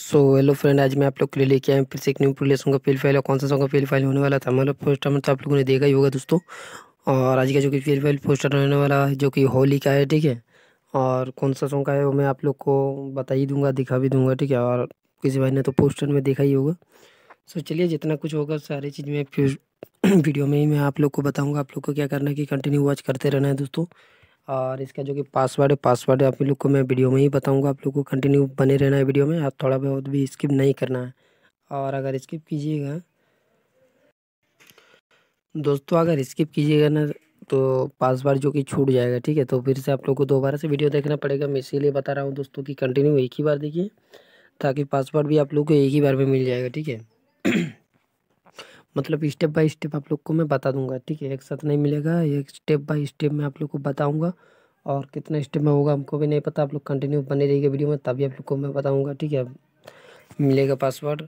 so hello friend आज मैं आप लोग के लिए लेके आया फिर से एक न्यू रिलेशन का फेल फाइल और कौन सा सॉन्ग का फेल फाइल होने वाला था मतलब फर्स्ट टाइम तो आप लोगों ने देखा ही होगा दोस्तों और आज का जो कि फेल फाइल पोस्टर होने वाला है जो कि होली का है ठीक है और कौन सा सॉन्ग का है वो मैं आप लोग को बता ही दूंगा दिखा भी दूंगा ठीक है और किसी भाई ने तो पोस्टर में देखा ही होगा सो चलिए जितना कुछ होगा सारी चीज़ में फिर वीडियो में ही मैं आप लोग को बताऊँगा आप लोग को क्या करना है कि कंटिन्यू वॉच करते रहना है दोस्तों और इसका जो कि पासवर्ड है पासवर्ड आप लोग को मैं वीडियो में ही बताऊंगा आप लोग को कंटिन्यू बने रहना है वीडियो में आप थोड़ा बहुत भी स्किप नहीं करना है और अगर स्किप कीजिएगा दोस्तों अगर स्किप कीजिएगा ना तो पासवर्ड जो कि छूट जाएगा ठीक है तो फिर से आप लोग को दोबारा से वीडियो देखना पड़ेगा मैं इसीलिए बता रहा हूँ दोस्तों कि कंटिन्यू एक ही बार देखिए ताकि पासवर्ड भी आप लोग को एक ही बार में मिल जाएगा ठीक है मतलब स्टेप बाय स्टेप आप लोग को मैं बता दूंगा ठीक है एक साथ नहीं मिलेगा एक स्टेप बाय स्टेप मैं आप लोग को बताऊंगा और कितना स्टेप में होगा हमको भी नहीं पता आप लोग कंटिन्यू बने रहिएगा वीडियो में तभी आप लोग को मैं बताऊँगा ठीक है मिलेगा पासवर्ड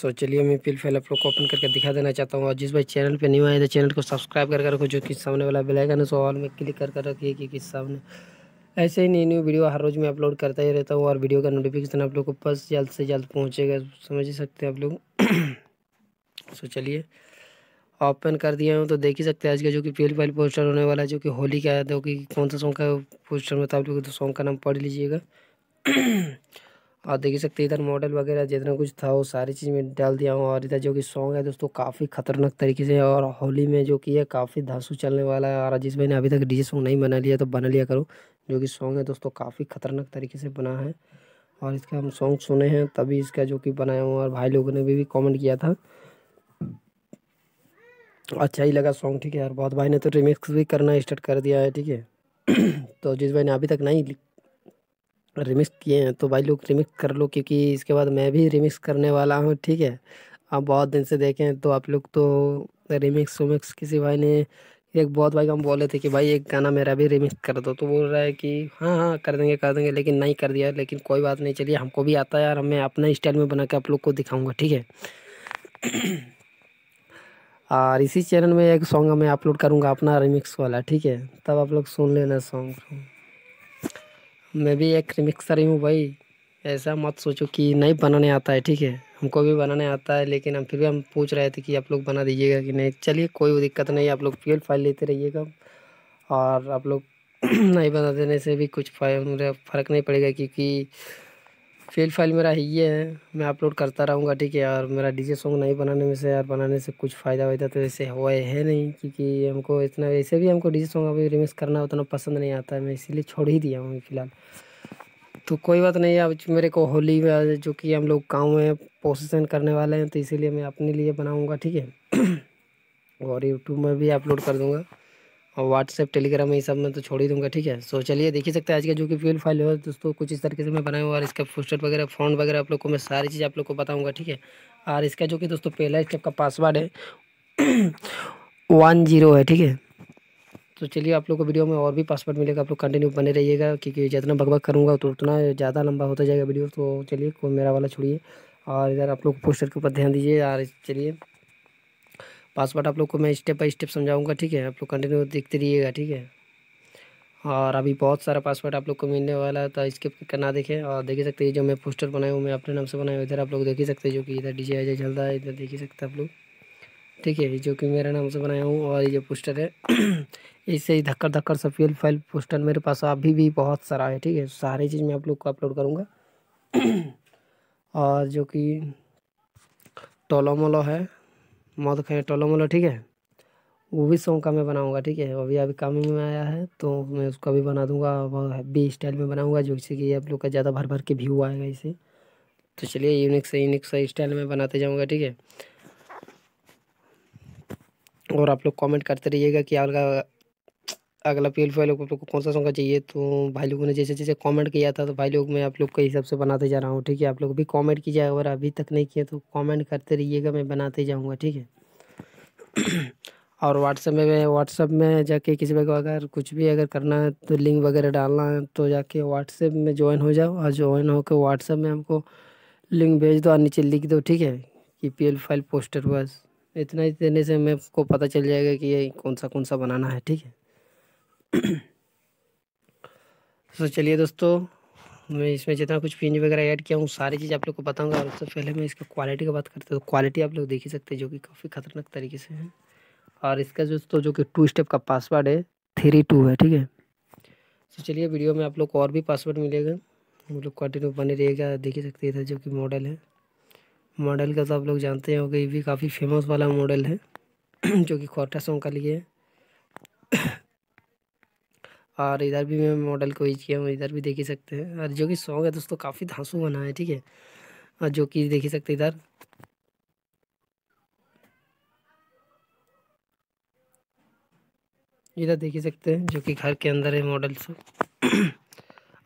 सो चलिए मैं फिर फाइल आप लोग को ओपन करके दिखा देना चाहता हूँ और जिस भाई चैनल पर नहीं आए तो चैनल को सब्सक्राइब करके रखो जो कि सामने वाला बिलाएगा ना है सो ऑल में क्लिक करके रखिए क्योंकि किस सामने ऐसे ही नई न्यू वीडियो हर रोज़ मैं अपलोड करता ही रहता हूँ और वीडियो का नोटिफिकेशन आप लोग को बस जल्द से जल्द पहुँचेगा समझ ही सकते हैं आप लोग सो चलिए ओपन कर दिया हूँ तो देख ही सकते हैं आज का जो कि पीएल फाइल पोस्टर होने वाला है जो कि होली का है तो कि कौन सा सॉन्ग का पोस्टर में था आप लोग तो सॉन्ग का नाम पढ़ लीजिएगा और देख ही सकते इधर मॉडल वगैरह जितना कुछ था वो सारी चीज़ में डाल दिया हूँ और इधर जो कि सॉन्ग है दोस्तों काफ़ी खतरनाक तरीके से और होली में जो कि है काफ़ी धांसू चलने वाला है और जिस मैंने अभी तक डी सॉन्ग नहीं बना लिया तो बना लिया करो जो कि सॉन्ग है दोस्तों काफ़ी ख़तरनाक तरीके से बना है और इसका हम सॉन्ग सुने हैं तभी इसका जो कि बनाया हुआ और भाई लोगों ने भी, भी कमेंट किया था अच्छा ही लगा सॉन्ग ठीक है यार बहुत भाई ने तो रिमिक्स भी करना स्टार्ट कर दिया है ठीक है तो जिस भाई ने अभी तक नहीं रिमिक्स किए हैं तो भाई लोग रिमिक्स कर लो क्योंकि इसके बाद मैं भी रिमिक्स करने वाला हूँ ठीक है आप बहुत दिन से देखें तो आप लोग तो रिमिक्स वमिक्स किसी भाई ने एक बहुत भाई हम बोले थे कि भाई एक गाना मेरा भी रिमिक्स कर दो तो बोल रहा है कि हाँ हाँ कर देंगे कर देंगे लेकिन नहीं कर दिया लेकिन कोई बात नहीं चलिए हमको भी आता है यार मैं अपने स्टाइल में बना के आप लोग को दिखाऊंगा ठीक है और इसी चैनल में एक सॉन्ग मैं अपलोड करूँगा अपना रिमिक्स वाला ठीक है तब आप लोग सुन लेना सॉन्ग मैं भी एक रिमिक्सर ही हूँ भाई ऐसा मत सोचो कि नहीं बनाने आता है ठीक है हमको भी बनाने आता है लेकिन हम फिर भी हम पूछ रहे थे कि आप लोग बना दीजिएगा कि नहीं चलिए कोई दिक्कत नहीं आप लोग फ्यूल फाइल लेते रहिएगा और आप लोग नहीं बना देने से भी कुछ फ़र्क नहीं पड़ेगा क्योंकि फेल फाइल मेरा ही है मैं अपलोड करता रहूँगा ठीक है और मेरा डीजे सॉन्ग नहीं बनाने में से और बनाने से कुछ फ़ायदा वायदा तो ऐसे हुआ है नहीं क्योंकि हमको इतना ऐसे भी हमको डीजे सॉन्ग अभी रिमिक्स करना उतना पसंद नहीं आता है मैं इसीलिए छोड़ ही दिया हूँ फिलहाल तो कोई बात नहीं अब मेरे को होली में जो कि हम लोग काम में पोसेसन करने वाले हैं तो इसीलिए मैं अपने लिए बनाऊँगा ठीक है और यूट्यूब में भी अपलोड कर दूंगा और व्हाट्सएप टेलीग्राम ये सब में तो छोड़ ही दूँगा ठीक है सो चलिए देख ही सकते हैं आज का जो कि फ्यूल फाइल है दोस्तों कुछ इस तरीके से मैं बनाया हुआ और इसका पोस्टर वगैरह फोन वगैरह आप लोग को मैं सारी चीज़ आप लोग को बताऊँगा ठीक है और इसका जो कि दोस्तों पहला स्टेप का पासवर्ड है वन जीरो है ठीक है तो चलिए आप लोग को वीडियो में और भी पासवर्ड मिलेगा आप लोग कंटिन्यू बने रहिएगा क्योंकि जितना बकबक करूँगा तो उतना ज़्यादा लंबा होता जाएगा वीडियो तो चलिए को मेरा वाला छोड़िए और इधर आप लोग पोस्टर के ऊपर ध्यान दीजिए यार चलिए पासवर्ड आप लोग को मैं स्टेप बाई स्टेप समझाऊँगा ठीक है आप लोग कंटिन्यू देखते रहिएगा ठीक है और अभी बहुत सारा पासवर्ड आप लोग को मिलने वाला है तो स्किप करना देखें और देख सकते हैं जो मैं पोस्टर बनाया हूँ मैं अपने नाम से बनाया हूँ इधर आप लोग देख ही सकते हैं जो कि इधर डीजे जे जल है इधर देख ही सकते हैं आप लोग ठीक है जो कि मेरे नाम से बनाया हूँ और ये पोस्टर है इससे ही धक्कर धक्कर फील फाइल पोस्टर मेरे पास अभी भी बहुत सारा है ठीक है सारी चीज़ मैं आप लोग को अपलोड करूँगा और जो कि टोलोमोलो है मौत टोलो टोलोमोलो ठीक है वो भी सॉन्ग का मैं बनाऊंगा ठीक है अभी अभी काम में आया है तो मैं उसका भी बना दूंगा और हैप्पी स्टाइल में बनाऊंगा जो कि आप लोग का ज़्यादा भर भर के व्यू आएगा इसे तो चलिए यूनिक से यूनिक से स्टाइल में बनाते जाऊँगा ठीक है और आप लोग कमेंट करते रहिएगा कि अगला अगला पी एल फाइव आप लोग को कौन सा सॉन्ग चाहिए तो भाई लोगों ने जैसे जैसे कमेंट किया था तो भाई लोग मैं आप लोग के हिसाब से बनाते जा रहा हूँ ठीक है आप लोग भी कमेंट कीजिए अगर अभी तक नहीं किए तो कमेंट करते रहिएगा मैं बनाते जाऊँगा ठीक है और व्हाट्सएप में व्हाट्सएप में जाके किसी भाई को अगर कुछ भी अगर करना है तो लिंक वगैरह डालना है तो जाके व्हाट्सएप में ज्वाइन हो जाओ और ज्वाइन होकर व्हाट्सएप में हमको लिंक भेज दो और नीचे लिख दो ठीक है कि पी एल फाइल पोस्टर बस इतना ही देने से मैं को पता चल जाएगा कि ये कौन सा कौन सा बनाना है ठीक है तो चलिए दोस्तों मैं इसमें जितना कुछ पिंज वगैरह ऐड किया हूँ सारी चीज़ आप लोग को बताऊँगा और उससे पहले मैं इसका क्वालिटी की बात करता हूँ तो क्वालिटी आप लोग देख ही सकते हैं जो कि काफ़ी ख़तरनाक तरीके से है और इसका दोस्तों जो कि टू स्टेप का पासवर्ड है थ्री टू है ठीक है तो चलिए वीडियो में आप लोग को और भी पासवर्ड मिलेगा हम लोग कंटिन्यू बने रहेगा देख ही सकते हैं जो कि मॉडल है मॉडल का तो आप लोग जानते कि ये भी काफ़ी फेमस वाला मॉडल है जो कि खोटा सॉन्ग का लिए है और इधर भी मैं मॉडल को यूज किया हूँ इधर भी देख ही सकते हैं और जो कि सॉन्ग है दोस्तों काफ़ी धांसू बना है ठीक है और जो कि देख ही सकते इधर इधर देख ही सकते हैं जो कि घर के अंदर है मॉडल सब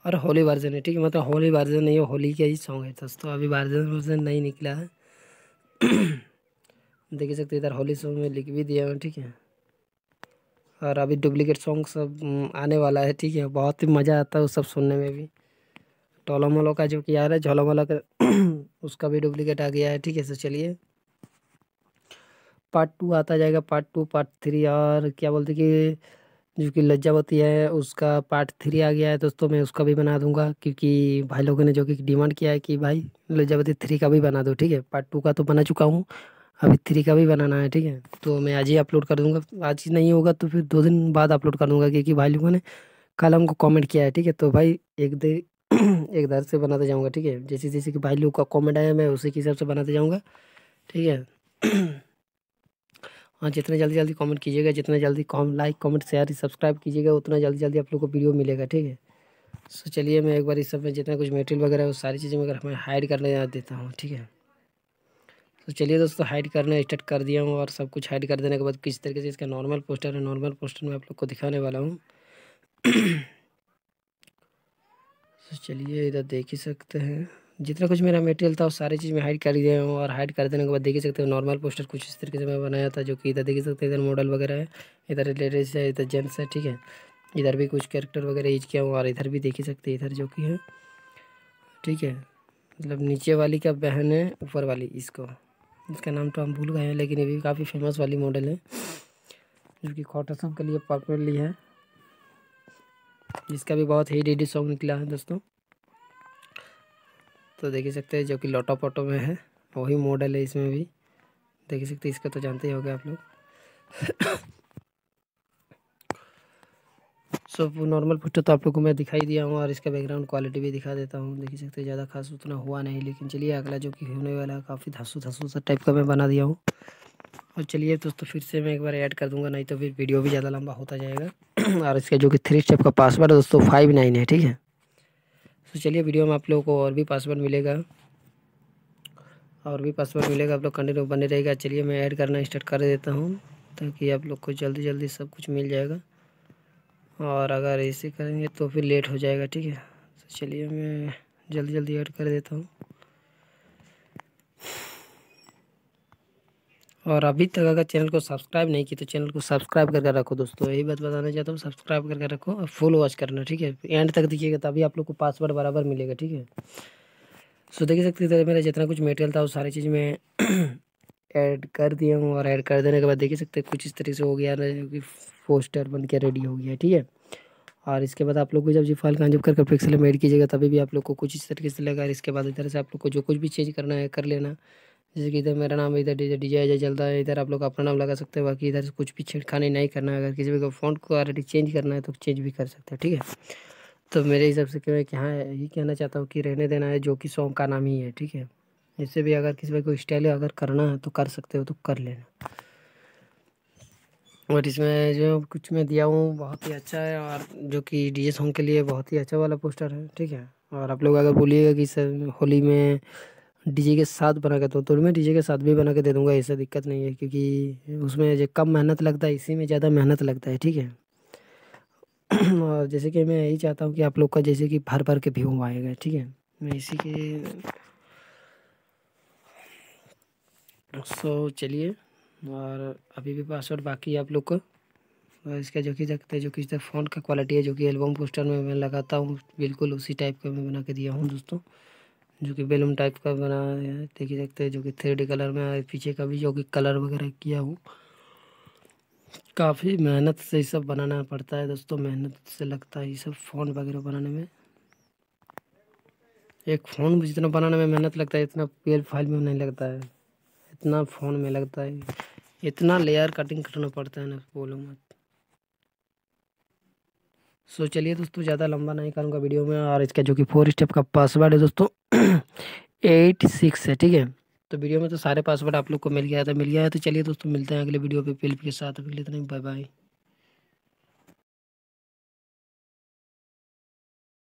और होली वर्जन है ठीक है मतलब होली वर्जन नहीं है होली का ही सॉन्ग है दोस्तों तो अभी वर्जन वर्जन नहीं निकला है देख सकते इधर होली सॉन्ग में लिख भी दिया हूँ ठीक है और अभी डुप्लीकेट सॉन्ग सब हम्म, आने वाला है ठीक है बहुत ही मज़ा आता है वो सब सुनने में भी टोलो मोलो का जो किया है झोलो मोलो का उसका भी डुप्लीकेट आ गया है ठीक है सर तो चलिए पार्ट टू आता जाएगा पार्ट टू पार्ट थ्री और क्या बोलते कि जो कि लज्जावती है उसका पार्ट थ्री आ गया है दोस्तों मैं उसका भी बना दूंगा क्योंकि भाई लोगों ने जो कि डिमांड किया है कि भाई लज्जावती थ्री का भी बना दो ठीक है पार्ट टू का तो बना चुका हूँ अभी थ्री का भी बनाना है ठीक है तो मैं आज ही अपलोड कर दूंगा आज ही नहीं होगा तो फिर दो दिन बाद अपलोड कर दूंगा क्योंकि भाई लोगों ने कल हमको कॉमेंट किया है ठीक है तो भाई एक दे एक दर से बनाते जाऊँगा ठीक है जैसे जैसे कि भाई लोग का कॉमेंट आया मैं उसी के हिसाब से बनाते जाऊँगा ठीक है हाँ जितना जल्दी जल्दी कमेंट कीजिएगा जितना जल्दी कॉम लाइक कमेंट शेयर सब्सक्राइब कीजिएगा उतना जल्दी जल्दी आप लोग को वीडियो मिलेगा ठीक है सो चलिए मैं एक बार इस सब में जितना कुछ मेटेरियल वगैरह है वो सारी चीज़ें मैं मैं हाइड करने देता हूँ ठीक है तो चलिए दोस्तों हाइड करना स्टार्ट कर दिया हूँ और सब कुछ हाइड कर देने के बाद किस तरीके से इसका नॉर्मल पोस्टर है नॉर्मल पोस्टर में आप लोग को दिखाने वाला हूँ तो चलिए इधर देख ही सकते हैं जितना कुछ मेरा मटेरियल था वो सारी चीज़ में हाइड कर दिया हूँ और हाइड कर देने के बाद देख सकते हो नॉर्मल पोस्टर कुछ इस तरीके से मैं बनाया था जो कि इधर देख सकते हैं इधर मॉडल वगैरह है इधर लेडीज है इधर जेंट्स है ठीक है इधर भी कुछ कैरेक्टर वगैरह यूज किया हूँ और इधर भी देख ही सकते हैं इधर जो कि है ठीक है मतलब नीचे वाली का बहन है ऊपर वाली इसको इसका नाम तो हम भूल गए हैं लेकिन ये भी काफ़ी फेमस वाली मॉडल है जो कि कॉटन के लिए पॉपुलरली है इसका भी बहुत हिट हिट सॉन्ग निकला है दोस्तों तो देख ही सकते हैं जो कि लोटो पोटो में है वही मॉडल है इसमें भी देख ही सकते हैं इसका तो जानते ही हो आप लोग सो नॉर्मल फोटो तो आप लोगों को मैं दिखाई दिया हूँ और इसका बैकग्राउंड क्वालिटी भी दिखा देता हूँ देख सकते हैं ज़्यादा खास उतना हुआ नहीं लेकिन चलिए अगला जो कि होने वाला काफ़ी धसू धसू सा टाइप का मैं बना दिया हूँ और चलिए दोस्तों तो फिर से मैं एक बार ऐड कर दूँगा नहीं तो फिर वीडियो भी ज़्यादा लंबा होता जाएगा और इसका जो कि थ्री स्टेप का पासवर्ड है दोस्तों फाइव नाइन है ठीक है तो चलिए वीडियो में आप लोगों को और भी पासवर्ड मिलेगा और भी पासवर्ड मिलेगा आप लोग कंटिन्यू तो बने रहेगा चलिए मैं ऐड करना स्टार्ट कर देता हूँ ताकि आप लोग को जल्दी जल्दी सब कुछ मिल जाएगा और अगर ऐसे करेंगे तो फिर लेट हो जाएगा ठीक है तो चलिए मैं जल्दी जल्दी ऐड कर देता हूँ और अभी तक अगर चैनल को सब्सक्राइब नहीं की तो चैनल को सब्सक्राइब करके रखो दोस्तों यही बात बताना चाहता हूँ सब्सक्राइब करके रखो और फुल वॉच करना ठीक है एंड तक देखिएगा तभी आप लोग को पासवर्ड बराबर मिलेगा ठीक है सो देख सकते थे मेरा जितना कुछ मेटेरियल था वो सारी चीज़ में ऐड कर दिया हूँ और ऐड कर देने के बाद देख सकते हैं कुछ इस तरीके से हो गया कि पोस्टर बन के रेडी हो गया ठीक है और इसके बाद आप लोग को जब जी फाइल का जब करके पिक्सल में ऐड कीजिएगा तभी भी आप लोग को कुछ इस तरीके से लगा और इसके बाद इधर से आप लोग को जो कुछ भी चेंज करना है कर लेना जैसे कि इधर मेरा नाम इधर डी अजय चलता है इधर आप लोग अपना नाम लगा सकते हो बाकी इधर कुछ भी छिड़खानी नहीं करना है अगर किसी भी को फ़ोन को ऑलरेडी चेंज करना है तो चेंज भी कर सकते हैं ठीक है तो मेरे हिसाब से मैं यहाँ यही कहना चाहता हूँ कि रहने देना है जो कि सॉन्ग का नाम ही है ठीक है इससे भी अगर किसी को स्टाइल अगर करना है तो कर सकते हो तो कर लेना और इसमें जो कुछ मैं दिया हूँ बहुत ही अच्छा है और जो कि डी सॉन्ग के लिए बहुत ही अच्छा वाला पोस्टर है ठीक है और आप लोग अगर बोलिएगा कि सर होली में डीजे के साथ बना के दो तो मैं डीजे के साथ भी बना के दे दूँगा ऐसा दिक्कत नहीं है क्योंकि उसमें जो कम मेहनत लगता है इसी में ज़्यादा मेहनत लगता है ठीक है और जैसे कि मैं यही चाहता हूँ कि आप लोग का जैसे कि भर भर के व्यू आएगा ठीक है मैं इसी के सो चलिए और अभी भी पासवर्ड बाकी है आप लोग को और इसका जो कि देखते हैं जो कि इसका फ़ोन का क्वालिटी है जो कि एल्बम पोस्टर में मैं लगाता हूँ बिल्कुल उसी टाइप का मैं बना के दिया हूँ दोस्तों जो कि बेलून टाइप का बना है देख ही सकते हैं जो कि थ्री कलर में है पीछे का भी जो कि कलर वगैरह किया हूँ काफ़ी मेहनत से सब बनाना पड़ता है दोस्तों मेहनत से लगता है ये सब फ़ोन वगैरह बनाने में एक फ़ोन जितना बनाने में मेहनत लगता है इतना पेयर फाइल में नहीं लगता है इतना फ़ोन में लगता है इतना लेयर कटिंग करना पड़ता है ना बोलो मत सो so, चलिए दोस्तों ज़्यादा लंबा नहीं करूँगा वीडियो में और इसका जो कि फोर स्टेप का पासवर्ड है दोस्तों एट सिक्स है ठीक है तो वीडियो में तो सारे पासवर्ड आप लोग को मिल गया था मिल गया है तो चलिए दोस्तों मिलते हैं अगले वीडियो पे फिल्म के साथ अभी लेते हैं बाय बाय